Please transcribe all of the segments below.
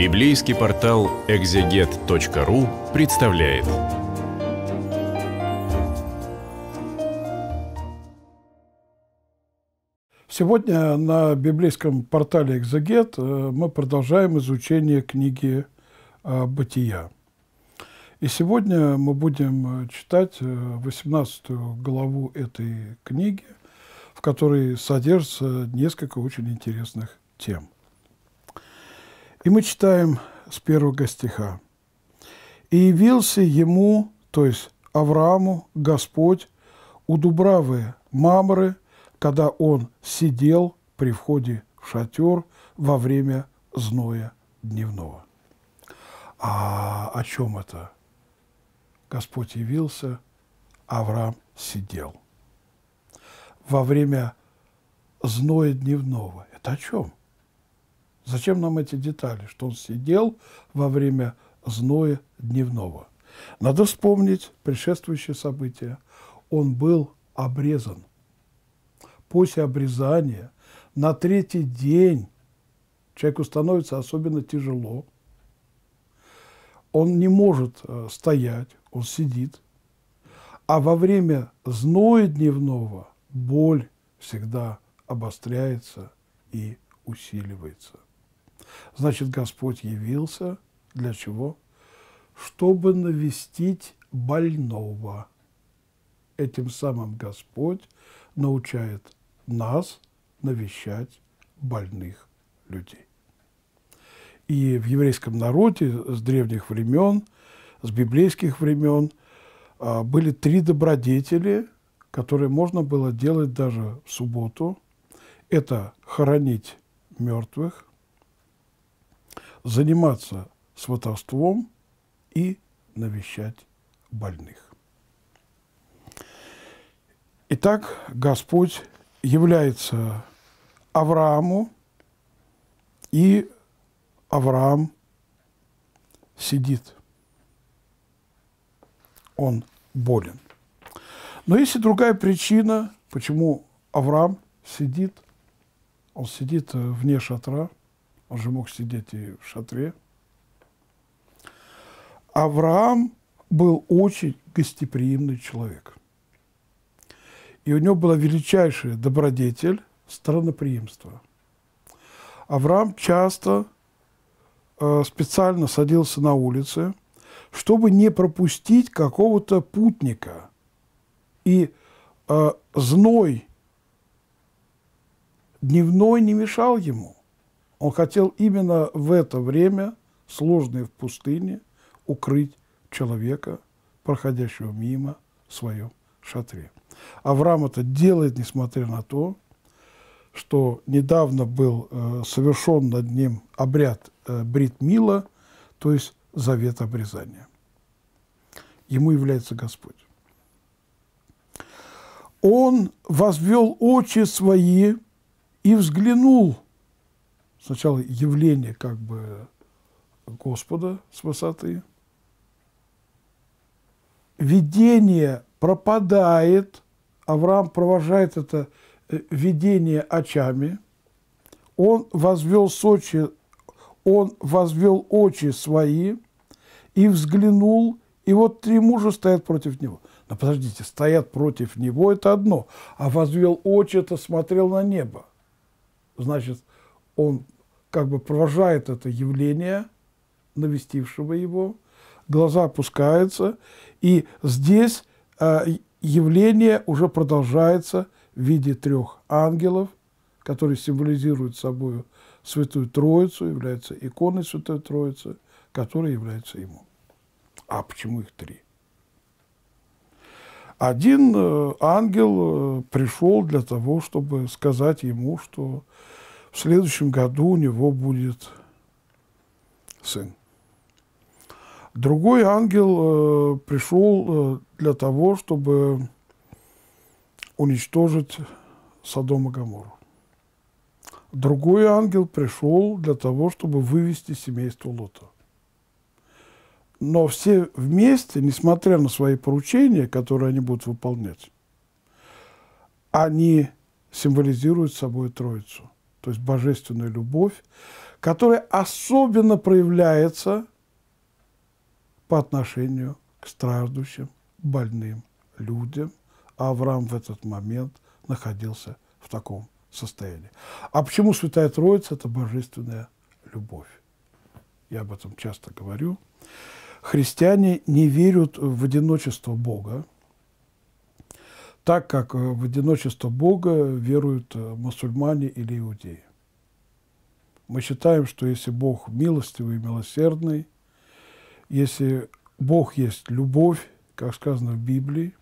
Библейский портал экзегет.ру представляет. Сегодня на библейском портале «Экзегет» э, мы продолжаем изучение книги э, «Бытия». И сегодня мы будем э, читать 18 главу этой книги, в которой содержится несколько очень интересных тем – и мы читаем с первого стиха. «И явился ему, то есть Аврааму, Господь, у Дубравы Мамры, когда он сидел при входе в шатер во время зноя дневного». А о чем это? Господь явился, Авраам сидел. Во время зноя дневного. Это о чем? Зачем нам эти детали, что он сидел во время зноя дневного? Надо вспомнить предшествующее событие. Он был обрезан. После обрезания на третий день человеку становится особенно тяжело. Он не может э, стоять, он сидит. А во время зноя дневного боль всегда обостряется и усиливается. Значит, Господь явился для чего? Чтобы навестить больного. Этим самым Господь научает нас навещать больных людей. И в еврейском народе с древних времен, с библейских времен а, были три добродетели, которые можно было делать даже в субботу. Это хоронить мертвых, заниматься сватовством и навещать больных. Итак, Господь является Аврааму, и Авраам сидит. Он болен. Но есть и другая причина, почему Авраам сидит. Он сидит э, вне шатра – он же мог сидеть и в шатре. Авраам был очень гостеприимный человек. И у него была величайшая добродетель – страноприимство. Авраам часто э, специально садился на улице, чтобы не пропустить какого-то путника. И э, зной дневной не мешал ему – он хотел именно в это время, сложное в пустыне, укрыть человека, проходящего мимо в своем шатре. Авраам это делает, несмотря на то, что недавно был э, совершен над ним обряд э, Бритмила, то есть завет обрезания. Ему является Господь. Он возвел очи свои и взглянул – сначала явление как бы Господа с высоты, видение пропадает, Авраам провожает это э, видение очами, он возвел Сочи, он возвел очи свои и взглянул, и вот три мужа стоят против него. Но подождите, стоят против него – это одно, а возвел очи – это смотрел на небо. Значит, он как бы провожает это явление, навестившего его, глаза опускаются, и здесь э, явление уже продолжается в виде трех ангелов, которые символизируют собой Святую Троицу, являются иконой Святой Троицы, которая является ему. А почему их три? Один э, ангел э, пришел для того, чтобы сказать ему, что в следующем году у него будет сын. Другой ангел э, пришел э, для того, чтобы уничтожить Содом и Гамору. Другой ангел пришел для того, чтобы вывести семейство Лота. Но все вместе, несмотря на свои поручения, которые они будут выполнять, они символизируют собой Троицу – то есть божественная любовь, которая особенно проявляется по отношению к страждущим, больным людям. А Авраам в этот момент находился в таком состоянии. А почему Святая Троица – это божественная любовь? Я об этом часто говорю. Христиане не верят в одиночество Бога, так как э, в одиночество Бога веруют э, мусульмане или иудеи. Мы считаем, что если Бог милостивый и милосердный, если Бог есть любовь, как сказано в Библии,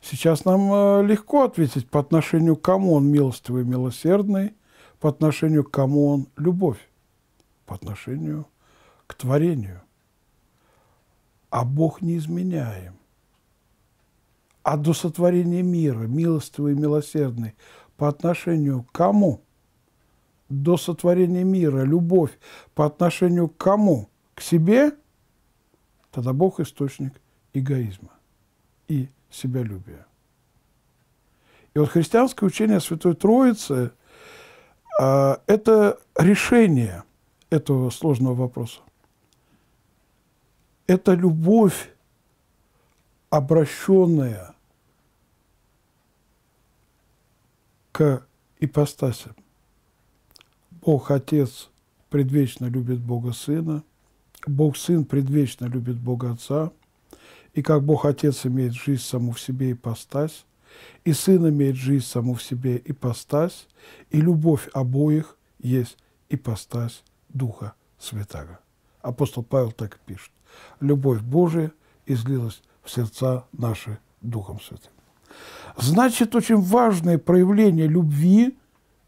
сейчас нам э, легко ответить по отношению к кому он милостивый и милосердный, по отношению к кому он любовь, по отношению к творению. А Бог неизменяем. А до сотворения мира, милостивый и милосердный, по отношению к кому? До сотворения мира, любовь по отношению к кому? К себе? Тогда Бог – источник эгоизма и себялюбия. И вот христианское учение Святой Троицы а, это решение этого сложного вопроса. Это любовь обращенная к ипостасям. Бог Отец предвечно любит Бога Сына, Бог Сын предвечно любит Бога Отца, и как Бог Отец имеет жизнь саму в себе ипостась, и Сын имеет жизнь саму в себе ипостась, и любовь обоих есть ипостась Духа Святаго. Апостол Павел так пишет. Любовь Божия излилась в сердца наши Духом Святым. Значит, очень важное проявление любви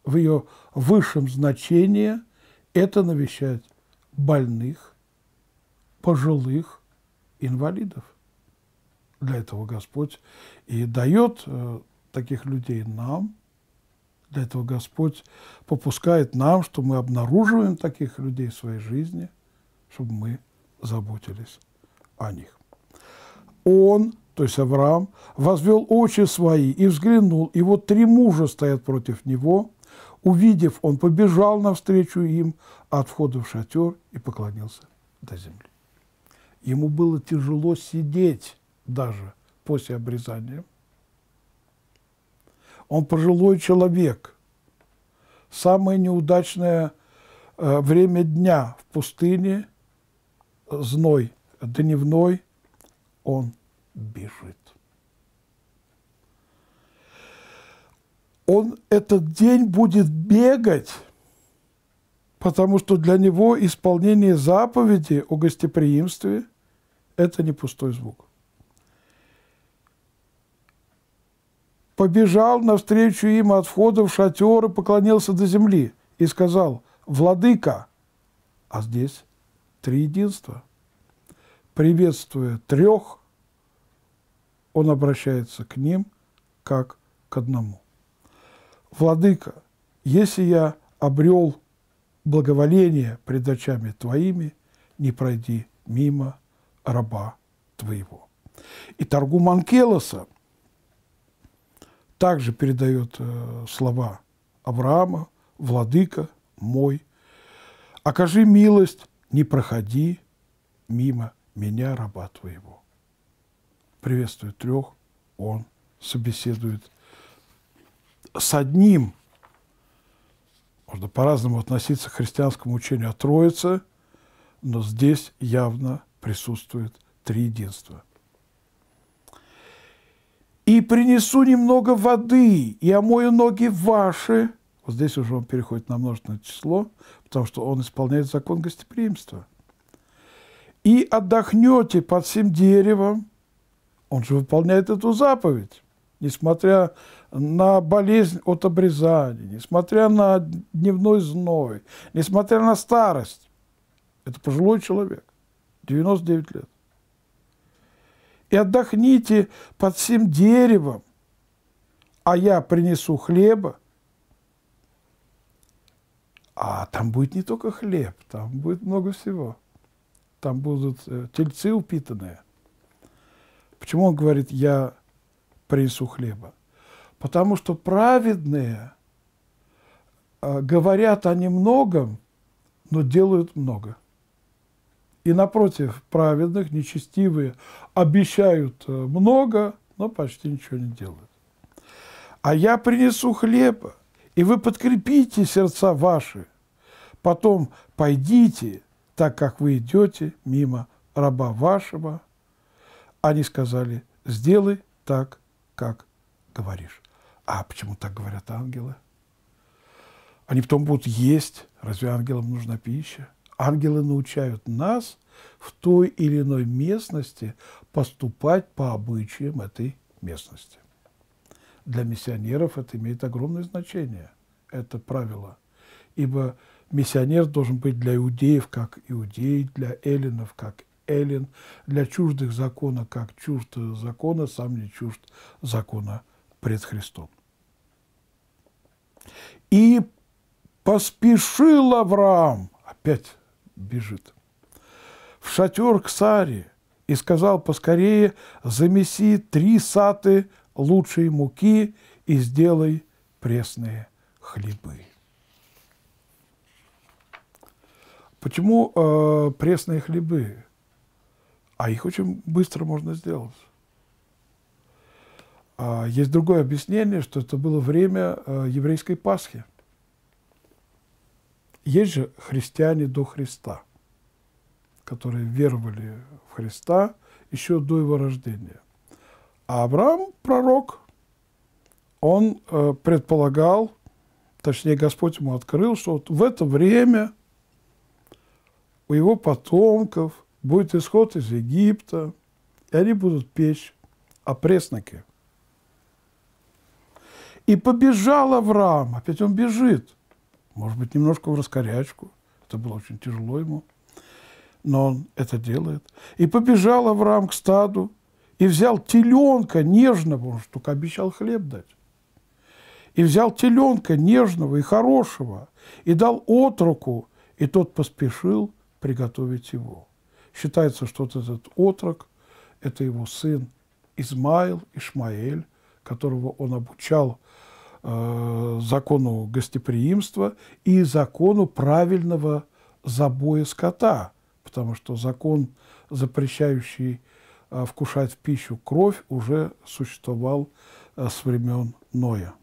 в ее высшем значении – это навещать больных, пожилых, инвалидов. Для этого Господь и дает э, таких людей нам. Для этого Господь попускает нам, что мы обнаруживаем таких людей в своей жизни, чтобы мы заботились о них он, то есть Авраам, возвел очи свои и взглянул, и вот три мужа стоят против него. Увидев, он побежал навстречу им а от входа в шатер и поклонился до земли. Ему было тяжело сидеть даже после обрезания. Он пожилой человек. Самое неудачное э, время дня в пустыне, э, зной дневной – он бежит. Он этот день будет бегать, потому что для него исполнение заповеди о гостеприимстве – это не пустой звук. Побежал навстречу им от входа в шатер и поклонился до земли и сказал «Владыка!» А здесь три единства – приветствуя трех, он обращается к ним как к одному. «Владыка, если я обрел благоволение пред очами твоими, не пройди мимо раба твоего». И Таргум Анкелоса также передает э, слова Авраама, «Владыка мой, окажи милость, не проходи мимо меня, раба твоего. Приветствует трех, он собеседует с одним. Можно по-разному относиться к христианскому учению о а Троице, но здесь явно присутствует три единства. «И принесу немного воды, и омою ноги ваши». Вот здесь уже он переходит на множественное число, потому что он исполняет закон гостеприимства – и отдохнете под всем деревом. Он же выполняет эту заповедь, несмотря на болезнь от обрезания, несмотря на дневной зной, несмотря на старость. Это пожилой человек, 99 лет. И отдохните под всем деревом, а я принесу хлеба. А там будет не только хлеб, там будет много всего – там будут э, тельцы упитанные. Почему он говорит, я принесу хлеба? Потому что праведные а, говорят о немногом, но делают много. И напротив, праведных, нечестивые обещают э, много, но почти ничего не делают. А я принесу хлеба, и вы подкрепите сердца ваши. Потом пойдите – так как вы идете мимо раба вашего. Они сказали, сделай так, как говоришь. А почему так говорят ангелы? Они потом будут есть. Разве ангелам нужна пища? Ангелы научают нас в той или иной местности поступать по обычаям этой местности. Для миссионеров это имеет огромное значение, это правило. Ибо Миссионер должен быть для иудеев, как иудей, для эллинов, как эллин, для чуждых закона, как чужд закона, сам не чужд закона пред Христом. И поспешил Авраам, опять бежит, в шатер к Саре и сказал поскорее, замеси три саты лучшей муки и сделай пресные хлебы. Почему э, пресные хлебы? А их очень быстро можно сделать. А есть другое объяснение, что это было время э, еврейской Пасхи. Есть же христиане до Христа, которые веровали в Христа еще до его рождения. А Авраам, пророк, он э, предполагал, точнее Господь ему открыл, что вот в это время – у его потомков будет исход из Египта, и они будут печь опресноки. И побежал Авраам, опять он бежит, может быть, немножко в раскорячку, это было очень тяжело ему, но он это делает. И побежал Авраам к стаду, и взял теленка нежного, потому что только обещал хлеб дать, и взял теленка нежного и хорошего, и дал отроку, и тот поспешил приготовить его. Считается, что вот этот отрок – это его сын Измаил, Ишмаэль, которого он обучал э, закону гостеприимства и закону правильного забоя скота, потому что закон, запрещающий э, вкушать в пищу кровь, уже существовал э, с времен Ноя.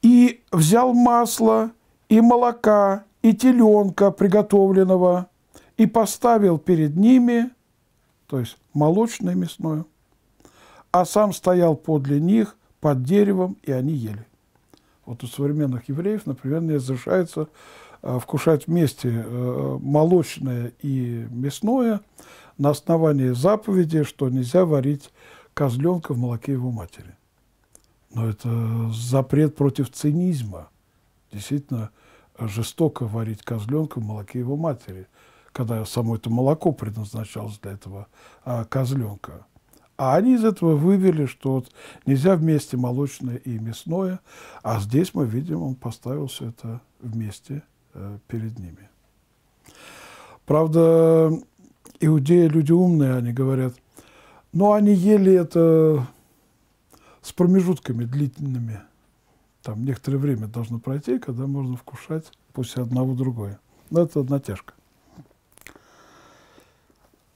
И взял масло – и молока, и теленка приготовленного, и поставил перед ними, то есть молочное мясное, а сам стоял подле них под деревом, и они ели. Вот у современных евреев, например, не разрешается а, вкушать вместе э, молочное и мясное на основании заповеди, что нельзя варить козленка в молоке его матери. Но это запрет против цинизма. Действительно, жестоко варить козленка в молоке его матери, когда само это молоко предназначалось для этого а, козленка. А они из этого вывели, что вот нельзя вместе молочное и мясное, а здесь мы видим, он поставил все это вместе э, перед ними. Правда, иудеи люди умные, они говорят, но они ели это с промежутками длительными – там некоторое время должно пройти, когда можно вкушать, пусть одного другое. Но это натяжка.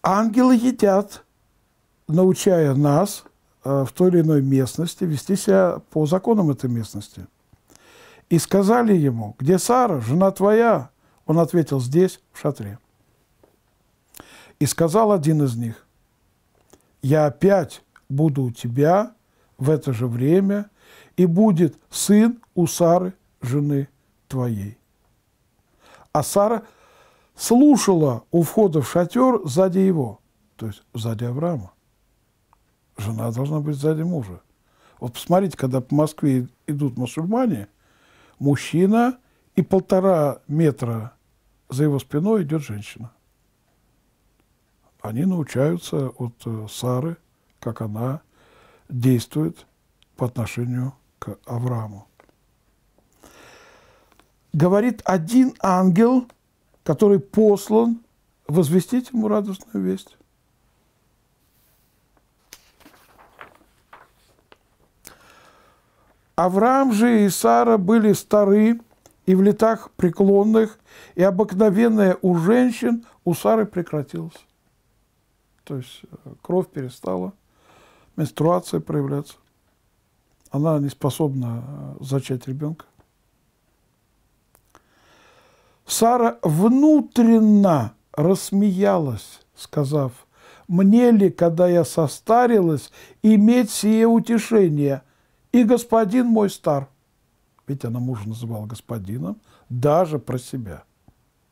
Ангелы едят, научая нас э, в той или иной местности вести себя по законам этой местности. И сказали ему, где Сара, жена твоя? Он ответил, здесь, в шатре. И сказал один из них, я опять буду у тебя в это же время и будет сын у Сары, жены твоей. А Сара слушала у входа в шатер сзади его, то есть сзади Авраама. Жена должна быть сзади мужа. Вот посмотрите, когда по Москве идут мусульмане, мужчина и полтора метра за его спиной идет женщина. Они научаются от э, Сары, как она действует по отношению к Аврааму. Говорит один ангел, который послан возвестить ему радостную весть. Авраам же и Сара были стары и в летах преклонных, и обыкновенное у женщин у Сары прекратилось. То есть э, кровь перестала, менструация проявляться она не способна э, зачать ребенка. Сара внутренно рассмеялась, сказав, «Мне ли, когда я состарилась, иметь сие утешение? И господин мой стар». Ведь она мужа называла господином, даже про себя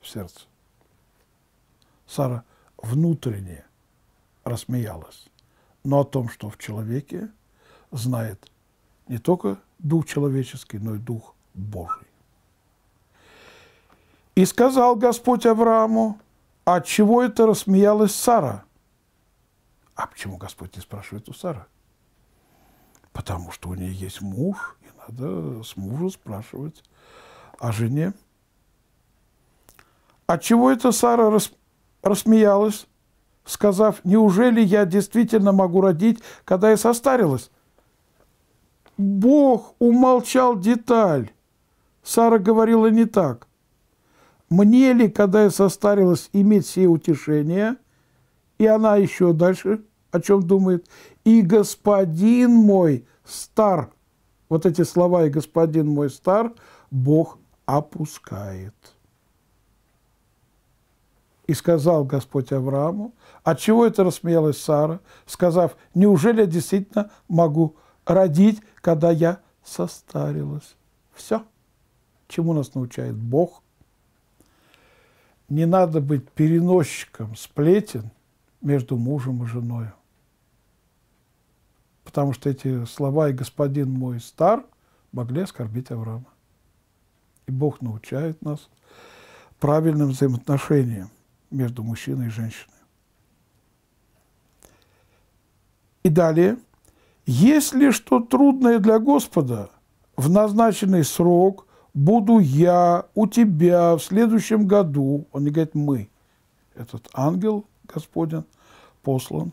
в сердце. Сара внутренне рассмеялась, но о том, что в человеке, знает не только дух человеческий, но и дух Божий. И сказал Господь Аврааму, «А от чего это рассмеялась Сара? А почему Господь не спрашивает у Сары? Потому что у нее есть муж, и надо с мужем спрашивать о а жене. «А от чего это Сара рассмеялась, сказав, неужели я действительно могу родить, когда я состарилась? Бог умолчал деталь. Сара говорила не так. Мне ли, когда я состарилась, иметь все утешения? И она еще дальше о чем думает. И господин мой стар, вот эти слова «и господин мой стар» Бог опускает. И сказал Господь Аврааму, от чего это рассмеялась Сара, сказав, неужели я действительно могу родить, когда я состарилась. Все, чему нас научает Бог. Не надо быть переносчиком сплетен между мужем и женой. Потому что эти слова «и господин мой стар» могли оскорбить Авраама. И Бог научает нас правильным взаимоотношениям между мужчиной и женщиной. И далее – «Если что трудное для Господа, в назначенный срок буду я у тебя в следующем году». Он не говорит «мы». Этот ангел Господен послан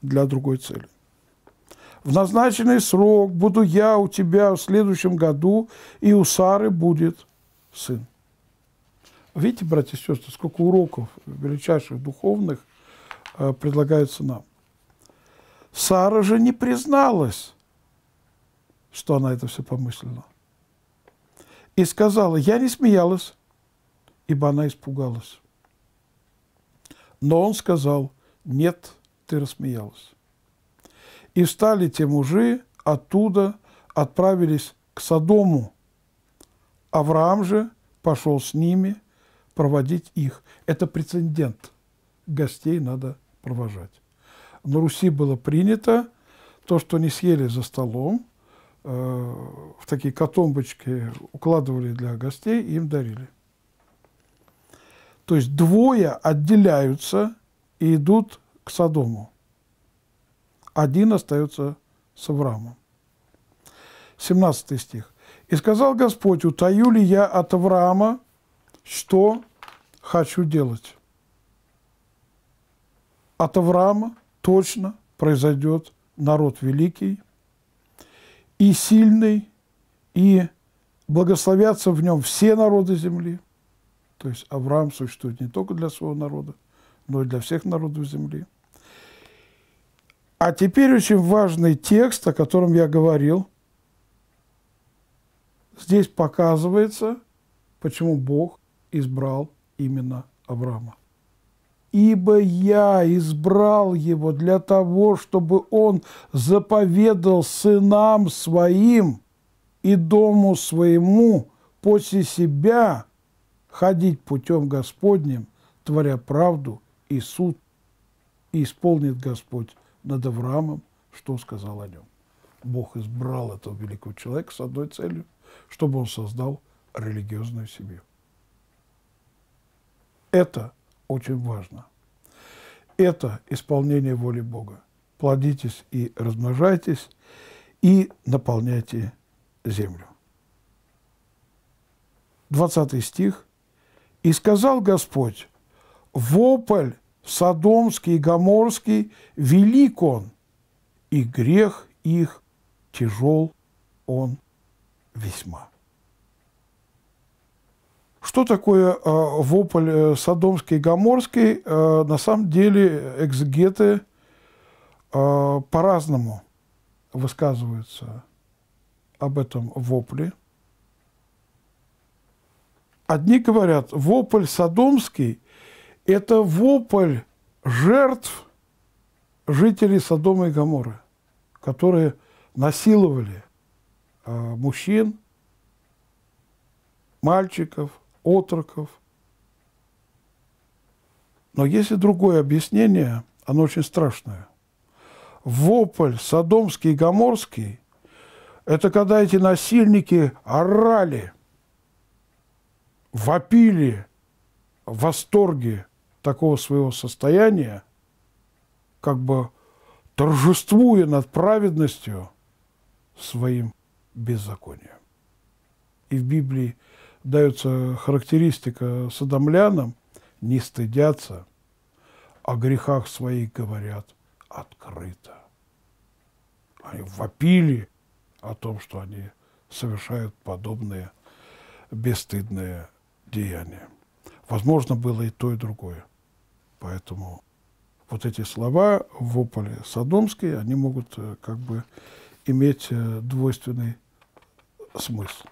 для другой цели. В назначенный срок буду я у тебя в следующем году, и у Сары будет сын. Видите, братья и сестры, сколько уроков величайших духовных э, предлагается нам. Сара же не призналась, что она это все помыслила. И сказала, я не смеялась, ибо она испугалась. Но он сказал, нет, ты рассмеялась. И встали те мужи оттуда, отправились к Содому. Авраам же пошел с ними проводить их. Это прецедент. Гостей надо провожать на Руси было принято то, что не съели за столом, э, в такие котомбочки укладывали для гостей и им дарили. То есть двое отделяются и идут к Содому. Один остается с Авраамом. 17 стих. «И сказал Господь, утаю ли я от Авраама, что хочу делать?» От Авраама точно произойдет народ великий и сильный, и благословятся в нем все народы земли. То есть Авраам существует не только для своего народа, но и для всех народов земли. А теперь очень важный текст, о котором я говорил. Здесь показывается, почему Бог избрал именно Авраама ибо я избрал его для того, чтобы он заповедал сынам своим и дому своему после себя ходить путем Господним, творя правду и суд, и исполнит Господь над Авраамом, что сказал о нем. Бог избрал этого великого человека с одной целью, чтобы он создал религиозную семью. Это – очень важно. Это исполнение воли Бога. Плодитесь и размножайтесь, и наполняйте землю. 20 стих. «И сказал Господь, вопль Содомский и Гоморский велик он, и грех их тяжел он весьма». Что такое э, вопль э, Содомский и Гоморский? Э, на самом деле экзегеты э, по-разному высказываются об этом вопле. Одни говорят, вопль Содомский – это вопль жертв жителей Содома и Гоморы, которые насиловали э, мужчин, мальчиков, отроков. Но есть и другое объяснение, оно очень страшное. Вопль Содомский, и гоморский – это когда эти насильники орали, вопили в восторге такого своего состояния, как бы торжествуя над праведностью своим беззаконием. И в Библии – дается характеристика садомлянам, не стыдятся, о грехах своих говорят открыто. Они вопили о том, что они совершают подобные бесстыдные деяния. Возможно, было и то, и другое. Поэтому вот эти слова в ополе садомские, они могут э, как бы иметь э, двойственный смысл.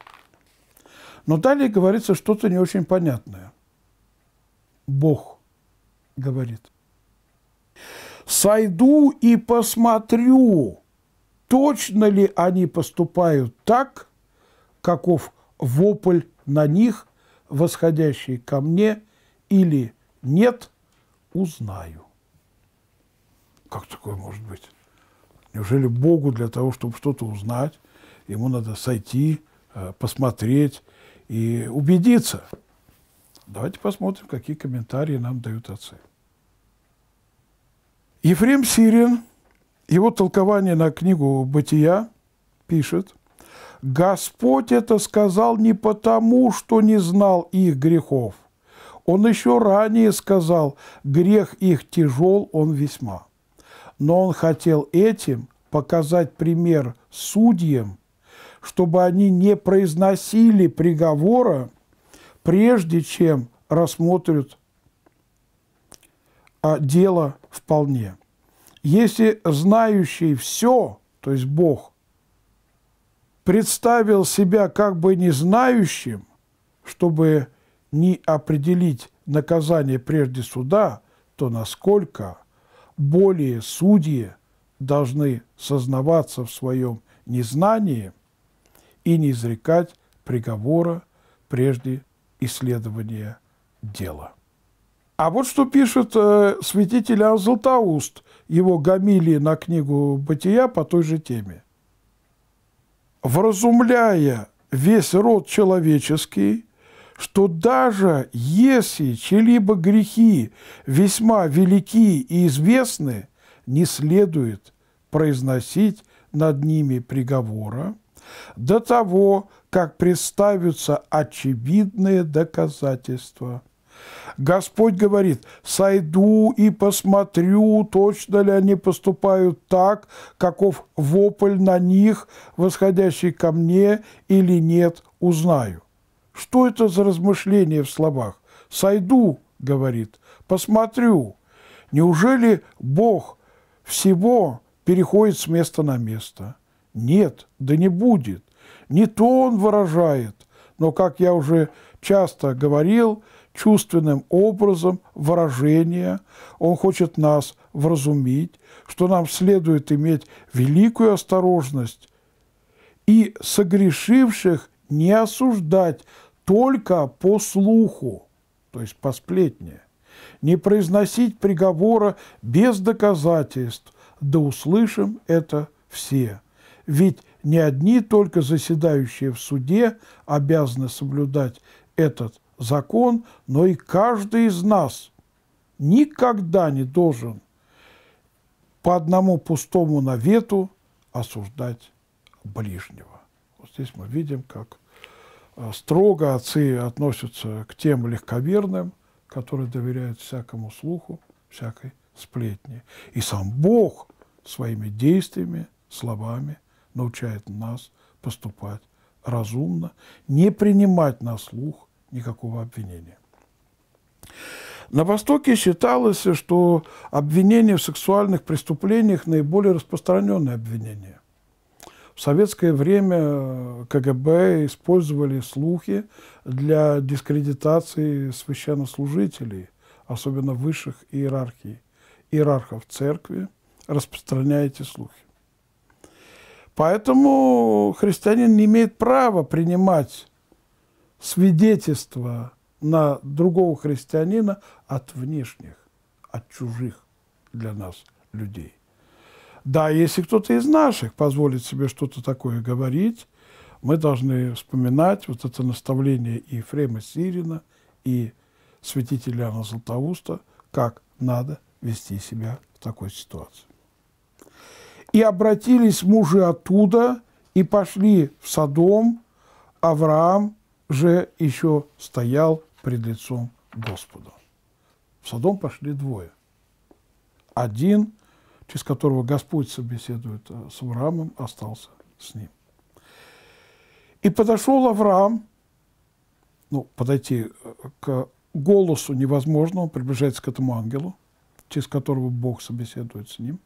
Но далее говорится что-то не очень понятное. Бог говорит. «Сойду и посмотрю, точно ли они поступают так, каков вопль на них, восходящий ко мне, или нет, узнаю». Как такое может быть? Неужели Богу для того, чтобы что-то узнать, ему надо сойти, э, посмотреть, и убедиться. Давайте посмотрим, какие комментарии нам дают отцы. Ефрем Сирин, его толкование на книгу «Бытия» пишет, «Господь это сказал не потому, что не знал их грехов. Он еще ранее сказал, грех их тяжел, он весьма. Но он хотел этим показать пример судьям, чтобы они не произносили приговора, прежде чем рассмотрят а, дело вполне. Если знающий все, то есть Бог, представил себя как бы не знающим, чтобы не определить наказание прежде суда, то насколько более судьи должны сознаваться в своем незнании, и не изрекать приговора прежде исследования дела. А вот что пишет э, святитель Иоанн Златоуст, его гамили на книгу «Бытия» по той же теме. «Вразумляя весь род человеческий, что даже если чьи-либо грехи весьма велики и известны, не следует произносить над ними приговора, до того, как представятся очевидные доказательства. Господь говорит, «Сойду и посмотрю, точно ли они поступают так, каков вопль на них, восходящий ко мне, или нет, узнаю». Что это за размышление в словах? «Сойду», — говорит, — «посмотрю». Неужели Бог всего переходит с места на место? Нет, да не будет. Не то он выражает, но, как я уже часто говорил, чувственным образом выражения он хочет нас вразумить, что нам следует иметь великую осторожность и согрешивших не осуждать только по слуху, то есть по сплетне, не произносить приговора без доказательств, да услышим это все. Ведь не одни только заседающие в суде обязаны соблюдать этот закон, но и каждый из нас никогда не должен по одному пустому навету осуждать ближнего. Вот здесь мы видим, как э, строго отцы относятся к тем легковерным, которые доверяют всякому слуху, всякой сплетни. И сам Бог своими действиями, словами – научает нас поступать разумно, не принимать на слух никакого обвинения. На Востоке считалось, что обвинение в сексуальных преступлениях наиболее распространенное обвинение. В советское время КГБ использовали слухи для дискредитации священнослужителей, особенно высших иерархий, иерархов церкви, распространяя эти слухи. Поэтому христианин не имеет права принимать свидетельство на другого христианина от внешних, от чужих для нас людей. Да, если кто-то из наших позволит себе что-то такое говорить, мы должны вспоминать вот это наставление и Ефрема Сирина, и святителя Иоанна Златоуста, как надо вести себя в такой ситуации. И обратились мужи оттуда и пошли в Содом, Авраам же еще стоял пред лицом Господа. В Содом пошли двое. Один, через которого Господь собеседует э, с Авраамом, остался с ним. И подошел Авраам, ну, подойти э, к голосу невозможно, он приближается к этому ангелу, через которого Бог собеседует с ним.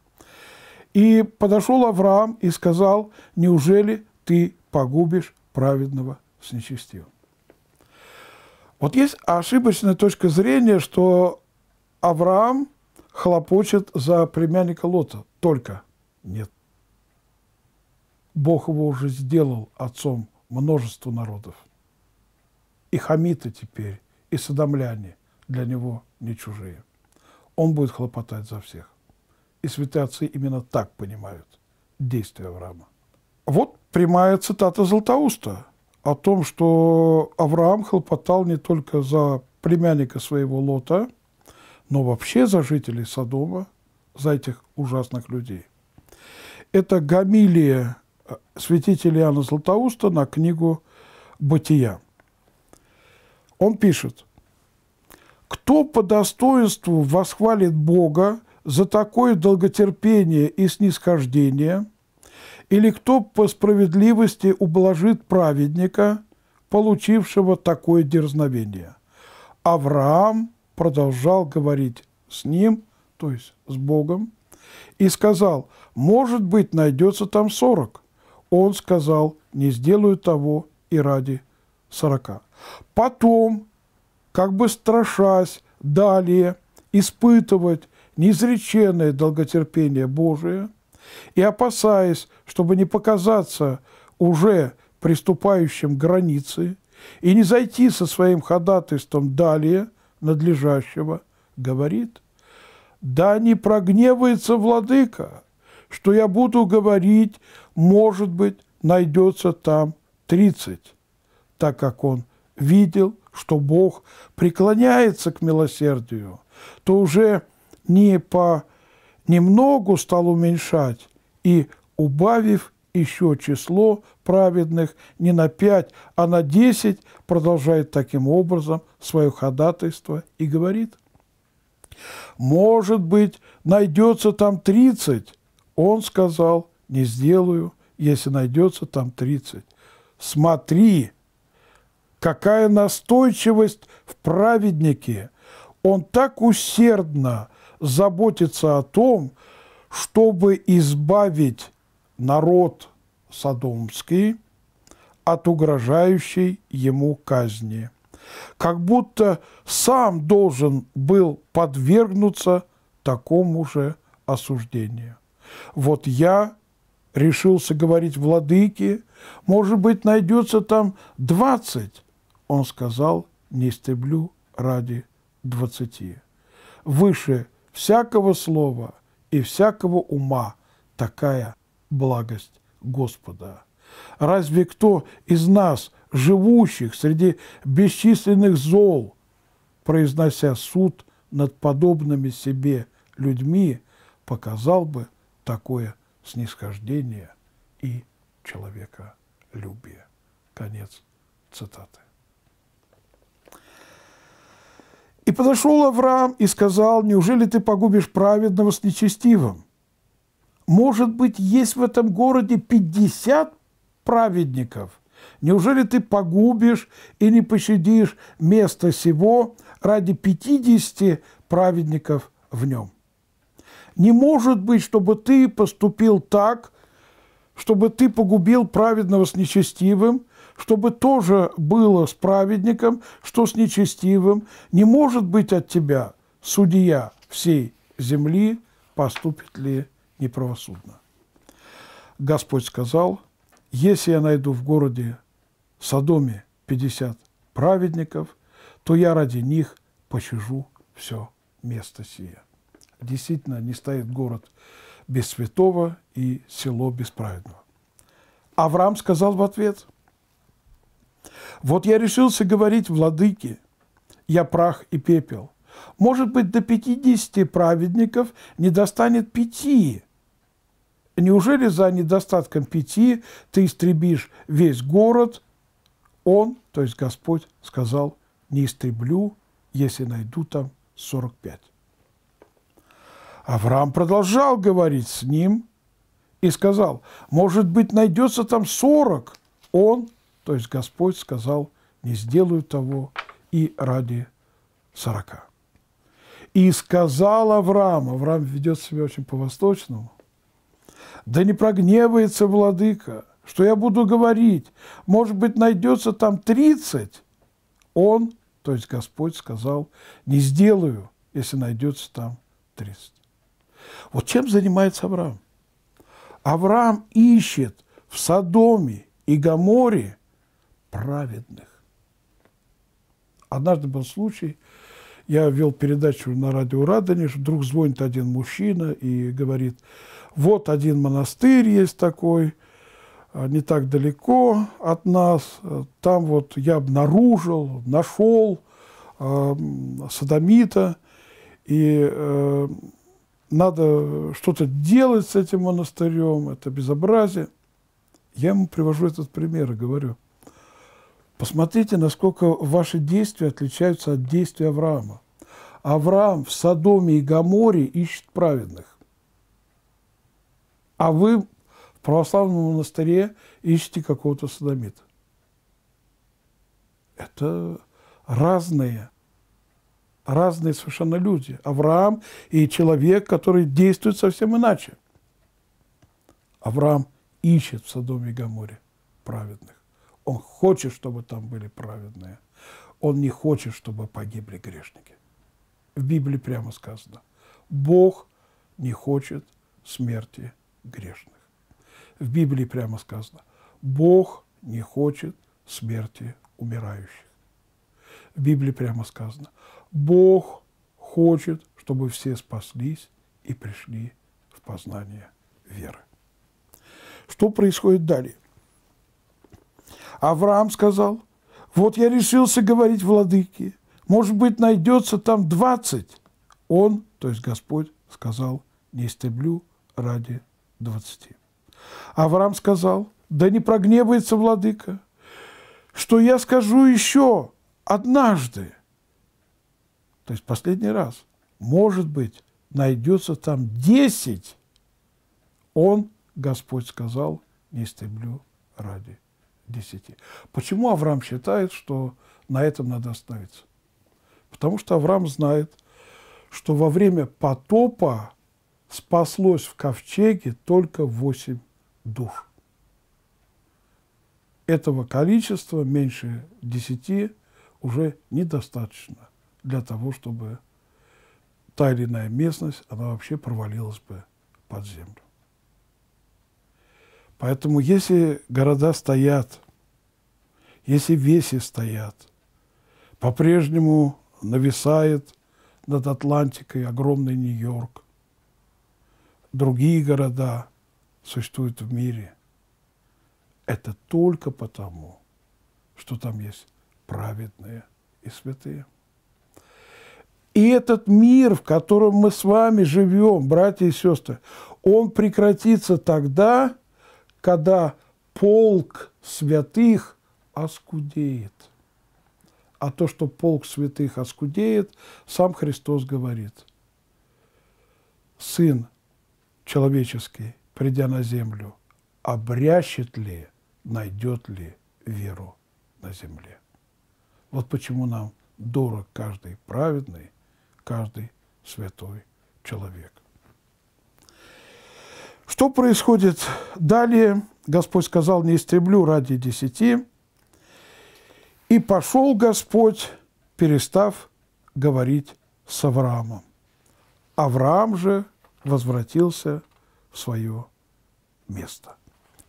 И подошел Авраам и сказал, неужели ты погубишь праведного с нечестивым? Вот есть ошибочная точка зрения, что Авраам хлопочет за племянника Лота. Только нет. Бог его уже сделал отцом множества народов. И хамиты теперь, и садомляне для него не чужие. Он будет хлопотать за всех. И святятцы именно так понимают действия Авраама. Вот прямая цитата Златоуста о том, что Авраам хлопотал не только за племянника своего Лота, но вообще за жителей Содома, за этих ужасных людей. Это гамилия э, святителя Иоанна Златоуста на книгу «Бытия». Он пишет, «Кто по достоинству восхвалит Бога, за такое долготерпение и снисхождение, или кто по справедливости ублажит праведника, получившего такое дерзновение. Авраам продолжал говорить с ним, то есть с Богом, и сказал, может быть, найдется там сорок. Он сказал, не сделаю того и ради сорока. Потом, как бы страшась, далее испытывать неизреченное долготерпение Божие, и опасаясь, чтобы не показаться уже приступающим к границе и не зайти со своим ходатайством далее надлежащего, говорит, «Да не прогневается владыка, что я буду говорить, может быть, найдется там тридцать, так как он видел, что Бог преклоняется к милосердию, то уже не по немногу стал уменьшать, и, убавив еще число праведных не на пять, а на десять, продолжает таким образом свое ходатайство и говорит, «Может быть, найдется там тридцать?» Он сказал, «Не сделаю, если найдется там тридцать». Смотри, какая настойчивость в праведнике! Он так усердно – заботится о том, чтобы избавить народ содомский от угрожающей ему казни, как будто сам должен был подвергнуться такому же осуждению. Вот я решился говорить владыке, может быть, найдется там двадцать. Он сказал, не стеблю ради двадцати. Выше всякого слова и всякого ума такая благость Господа. Разве кто из нас, живущих среди бесчисленных зол, произнося суд над подобными себе людьми, показал бы такое снисхождение и человека человеколюбие? Конец цитаты. И подошел Авраам и сказал, неужели ты погубишь праведного с нечестивым? Может быть, есть в этом городе 50 праведников? Неужели ты погубишь и не пощадишь место сего ради 50 праведников в нем? Не может быть, чтобы ты поступил так, чтобы ты погубил праведного с нечестивым, чтобы тоже было с праведником, что с нечестивым. Не может быть от тебя судья всей земли, поступит ли неправосудно. Господь сказал, если я найду в городе Содоме 50 праведников, то я ради них пощажу все место сие. Действительно, не стоит город без святого и село без праведного. Авраам сказал в ответ – вот я решился говорить владыке, я прах и пепел. Может быть, до 50 праведников не достанет пяти. Неужели за недостатком пяти ты истребишь весь город? Он, то есть Господь, сказал, не истреблю, если найду там 45. Авраам продолжал говорить с ним и сказал, может быть, найдется там 40. Он, то есть Господь сказал, не сделаю того и ради сорока. И сказал Авраам, Авраам ведет себя очень по-восточному, да не прогневается владыка, что я буду говорить, может быть, найдется там тридцать. Он, то есть Господь, сказал, не сделаю, если найдется там тридцать. Вот чем занимается Авраам? Авраам ищет в Содоме и Гаморе праведных. Однажды был случай, я вел передачу на радио Радонеж, вдруг звонит один мужчина и говорит, вот один монастырь есть такой, а, не так далеко от нас, а, там вот я обнаружил, нашел э, садомита, и э, надо что-то делать с этим монастырем, это безобразие. Я ему привожу этот пример и говорю – Посмотрите, насколько ваши действия отличаются от действий Авраама. Авраам в Содоме и Гаморе ищет праведных. А вы в православном монастыре ищете какого-то садомита. Это разные, разные совершенно люди. Авраам и человек, который действует совсем иначе. Авраам ищет в Содоме и Гаморе праведных. Он хочет, чтобы там были праведные. Он не хочет, чтобы погибли грешники. В Библии прямо сказано, Бог не хочет смерти грешных. В Библии прямо сказано, Бог не хочет смерти умирающих. В Библии прямо сказано, Бог хочет, чтобы все спаслись и пришли в познание веры. Что происходит далее? Авраам сказал, вот я решился говорить владыке, может быть, найдется там двадцать. Он, то есть Господь, сказал, не истреблю ради двадцати. Авраам сказал, да не прогневается владыка, что я скажу еще однажды, то есть последний раз, может быть, найдется там десять. Он, Господь, сказал, не истреблю ради десяти. Почему Авраам считает, что на этом надо остановиться? Потому что Авраам знает, что во время потопа спаслось в ковчеге только восемь душ. Этого количества меньше десяти уже недостаточно для того, чтобы та или иная местность, она вообще провалилась бы под землю. Поэтому если города стоят, если веси стоят, по-прежнему нависает над Атлантикой огромный Нью-Йорк. Другие города существуют в мире. Это только потому, что там есть праведные и святые. И этот мир, в котором мы с вами живем, братья и сестры, он прекратится тогда, когда полк святых оскудеет. А то, что полк святых оскудеет, сам Христос говорит. Сын человеческий, придя на землю, обрящет ли, найдет ли веру на земле. Вот почему нам дорог каждый праведный, каждый святой человек. Что происходит далее? Господь сказал, не истреблю ради десяти. И пошел Господь, перестав говорить с Авраамом. Авраам же возвратился в свое место.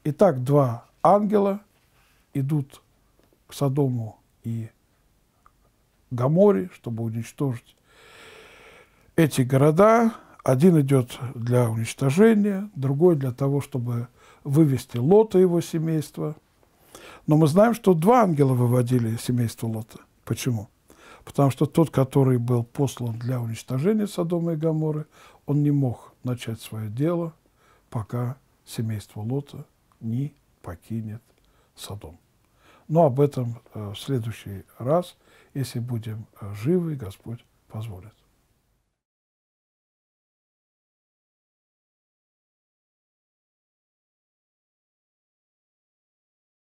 Итак, два ангела идут к Содому и Гаморе, чтобы уничтожить эти города, один идет для уничтожения, другой для того, чтобы вывести Лота и его семейство. Но мы знаем, что два ангела выводили семейство Лота. Почему? Потому что тот, который был послан для уничтожения Содома и Гаморы, он не мог начать свое дело, пока семейство Лота не покинет Содом. Но об этом э, в следующий раз, если будем э, живы, Господь позволит.